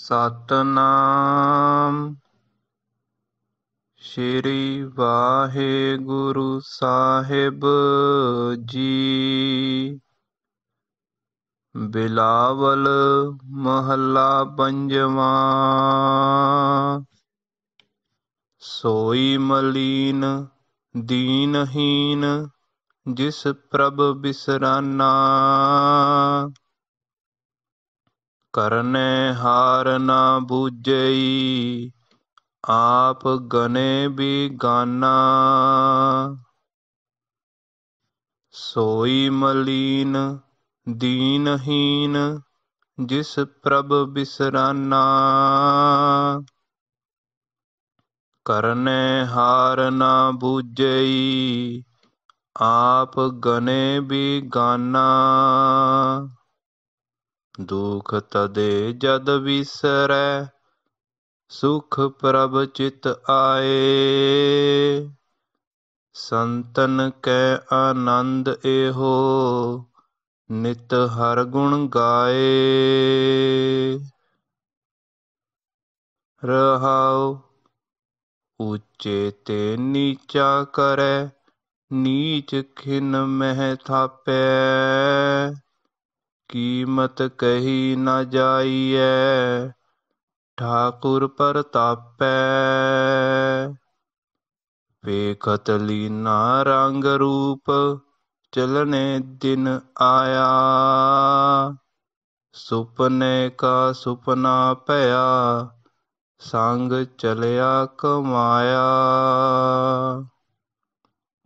ਸਤਨਾਮ ਸ੍ਰੀ ਵਾਹਿਗੁਰੂ ਸਾਹਿਬ ਜੀ ਬਿਲਾਵਲ ਮਹੱਲਾ ਪੰਜਵਾਂ ਸੋਈ ਮਲੀਨ ਦੀਨਹੀਨ ਜਿਸ ਪ੍ਰਭ ਬਿਸਰਾਨਾ ਕਰਨੇ ਹਾਰ ਨਾ ਬੂਝਈ ਆਪ ਗਨੇ ਵੀ ਗਾਨਾ ਸੋਈ ਮਲੀਨ ਦੀਨਹੀਨ ਜਿਸ ਪ੍ਰਭ ਬਿਸਰਾਨਾ ਕਰਨੇ ਹਾਰ ਨਾ ਬੂਝਈ ਆਪ ਗਨੇ ਵੀ ਗਾਨਾ ਦੁਖ ਤਦੇ ਜਦ ਵਿਸਰੈ ਸੁਖ ਪ੍ਰਭ ਚਿਤ ਆਏ ਸੰਤਨ ਕੈ ਆਨੰਦ ਇਹੋ ਨਿਤ ਹਰ ਗੁਣ ਗਾਏ ਰਹਾਉ ਉੱਚੇ ਤੇ ਨੀਚਾ ਕਰੈ ਨੀਚ ਖਿਨ ਮਹਿ ਥਾਪੈ ਕੀਮਤ ਕਹੀ ਨ ਜਾਈਐ ਠਾਕੁਰ ਪਰਤਾਪੈ ਵੇਖਤ ਲੀਨਾ ਰੰਗ ਰੂਪ ਚਲਨੇ ਦਿਨ ਆਇਆ ਸੁਪਨੇ ਕਾ ਸੁਪਨਾ ਭਇਆ ਸੰਗ ਚਲਿਆ ਕਮਾਇਆ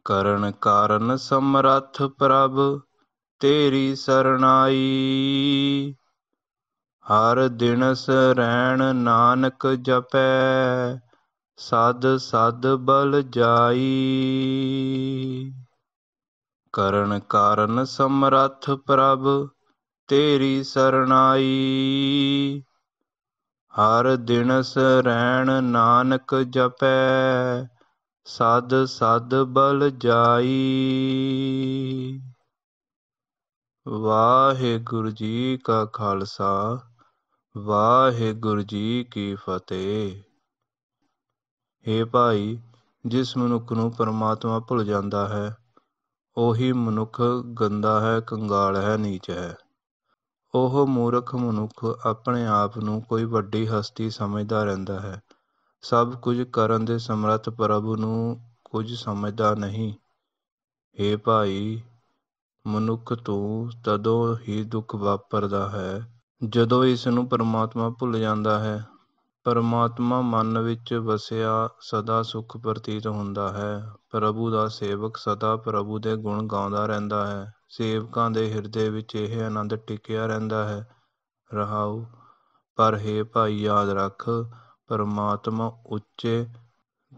ਕਰਨ ਕਾਰਨ ਸਮਰੱਥ ਪ੍ਰਭ ਤੇਰੀ ਸਰਣਾਈ ਹਰ ਦਿਨ ਸਰੈਣ ਨਾਨਕ ਜਪੈ ਸਦ ਸਦ ਬਲ ਜਾਈ ਕਰਨ ਕਾਰਨ ਸਮਰੱਥ ਪ੍ਰਭ ਤੇਰੀ ਸਰਣਾਈ ਹਰ ਦਿਨ ਸਰੈਣ ਨਾਨਕ ਜਪੈ ਸਦ ਸਦ ਬਲ ਜਾਈ ਵਾਹਿਗੁਰੂ ਜੀ ਕਾ ਖਾਲਸਾ ਵਾਹਿਗੁਰੂ ਜੀ ਕੀ ਫਤਿਹ हे ਭਾਈ ਜਿਸ ਮਨੁੱਖ ਨੂੰ ਪਰਮਾਤਮਾ ਭੁੱਲ ਜਾਂਦਾ ਹੈ ਉਹੀ ਮਨੁੱਖ ਗੰਦਾ ਹੈ ਕੰਗਾਲ ਹੈ ਨੀਚ ਹੈ ਉਹ ਮੂਰਖ ਮਨੁੱਖ ਆਪਣੇ ਆਪ ਨੂੰ ਕੋਈ ਵੱਡੀ ਹਸਤੀ ਸਮਝਦਾ ਰਹਿੰਦਾ ਹੈ ਸਭ ਕੁਝ ਕਰਨ ਦੇ ਸਮਰੱਥ ਪ੍ਰਭੂ ਨੂੰ ਕੁਝ ਸਮਝਦਾ ਨਹੀਂ हे ਭਾਈ ਮਨੁੱਖ ਤੋਂ ਤਦੋਂ ਹੀ ਦੁੱਖ ਵਾਪਰਦਾ ਹੈ ਜਦੋਂ ਇਸ ਨੂੰ ਪਰਮਾਤਮਾ ਭੁੱਲ ਜਾਂਦਾ ਹੈ। ਪਰਮਾਤਮਾ ਮਨ ਵਿੱਚ ਵਸਿਆ ਸਦਾ ਸੁਖ ਪ੍ਰਤੀਤ ਹੁੰਦਾ ਹੈ। ਪ੍ਰਭੂ ਦਾ ਸੇਵਕ ਸਦਾ ਪ੍ਰਭੂ ਦੇ ਗੁਣ ਗਾਉਂਦਾ ਰਹਿੰਦਾ ਹੈ। ਸੇਵਕਾਂ ਦੇ ਹਿਰਦੇ ਵਿੱਚ ਇਹ ਆਨੰਦ ਟਿਕਿਆ ਰਹਿੰਦਾ ਹੈ। ਰਹਾਉ ਪਰ ਹੇ ਭਾਈ ਯਾਦ ਰੱਖ ਪਰਮਾਤਮਾ ਉੱਚੇ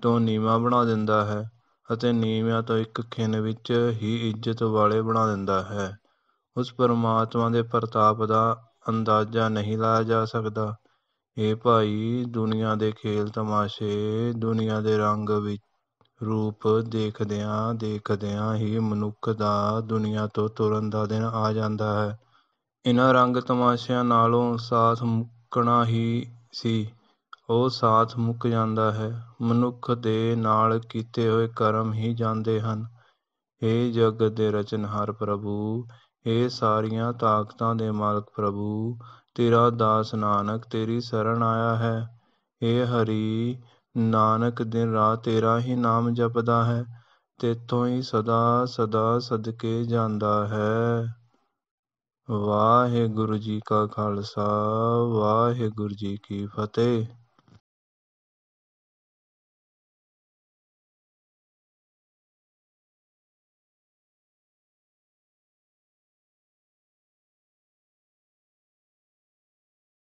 ਤੋਂ ਨੀਵਾਂ ਬਣਾ ਦਿੰਦਾ ਹੈ। ਅਤੇ ਨੀਵਿਆਂ ਤੋਂ ਇੱਕ ਖਿੰਨ ਵਿੱਚ ਹੀ ਇੱਜ਼ਤ ਵਾਲੇ ਬਣਾ ਦਿੰਦਾ ਹੈ ਉਸ ਪਰਮਾਤਮਾ ਦੇ ਪ੍ਰਤਾਪ ਦਾ ਅੰਦਾਜ਼ਾ ਨਹੀਂ ਲਾਇਆ ਜਾ ਸਕਦਾ ਇਹ ਭਾਈ ਦੁਨੀਆ ਦੇ ਖੇਲ ਤਮਾਸ਼ੇ ਦੁਨੀਆ ਦੇ ਰੰਗ ਵਿੱਚ ਰੂਪ ਦੇਖਦਿਆਂ ਦੇਖਦਿਆਂ ਹੀ ਮਨੁੱਖ ਦਾ ਦੁਨੀਆ ਤੋਂ ਤੁਰਨ ਦਾ ਦਿਨ ਆ ਜਾਂਦਾ ਹੈ ਇਹਨਾਂ ਰੰਗ ਤਮਾਸ਼ਿਆਂ ਨਾਲੋਂ ਸਾਥ ਮੁੱਕਣਾ ਹੀ ਸੀ ਉਹ ਸਾਥ ਮੁੱਕ ਜਾਂਦਾ ਹੈ ਮਨੁੱਖ ਦੇ ਨਾਲ ਕੀਤੇ ਹੋਏ ਕਰਮ ਹੀ ਜਾਂਦੇ ਹਨ हे ਜਗਤ ਦੇ ਰਚਨਹਾਰ ਪ੍ਰਭੂ हे ਸਾਰੀਆਂ ਤਾਕਤਾਂ ਦੇ ਮਾਲਕ ਪ੍ਰਭੂ ਤੇਰਾ ਦਾਸ ਨਾਨਕ ਤੇਰੀ ਸ਼ਰਨ ਆਇਆ ਹੈ ਏ ਹਰੀ ਨਾਨਕ ਦਿਨ ਰਾਤ ਤੇਰਾ ਹੀ ਨਾਮ ਜਪਦਾ ਹੈ ਤੇਤੋਂ ਹੀ ਸਦਾ ਸਦਾ ਸਦਕੇ ਜਾਂਦਾ ਹੈ ਵਾਹਿਗੁਰੂ ਜੀ ਕਾ ਖਾਲਸਾ ਵਾਹਿਗੁਰੂ ਜੀ ਕੀ ਫਤਿਹ